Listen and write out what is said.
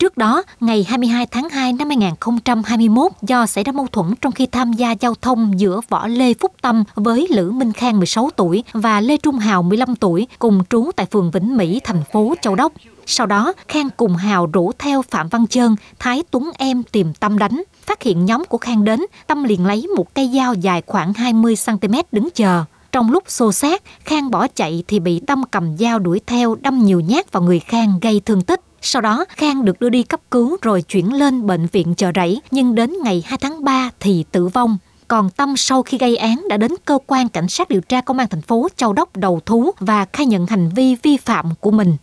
Trước đó, ngày 22 tháng 2 năm 2021, do xảy ra mâu thuẫn trong khi tham gia giao thông giữa Võ Lê Phúc Tâm với Lữ Minh Khang 16 tuổi và Lê Trung Hào 15 tuổi cùng trú tại phường Vĩnh Mỹ, thành phố Châu Đốc. Sau đó, Khang cùng Hào rủ theo Phạm Văn Trơn, Thái Tuấn Em tìm Tâm đánh. Phát hiện nhóm của Khang đến, Tâm liền lấy một cây dao dài khoảng 20cm đứng chờ. Trong lúc xô xát, Khang bỏ chạy thì bị Tâm cầm dao đuổi theo đâm nhiều nhát vào người Khang gây thương tích. Sau đó, Khang được đưa đi cấp cứu rồi chuyển lên bệnh viện chợ rẫy, nhưng đến ngày 2 tháng 3 thì tử vong. Còn Tâm sau khi gây án đã đến cơ quan cảnh sát điều tra công an thành phố Châu Đốc đầu thú và khai nhận hành vi vi phạm của mình.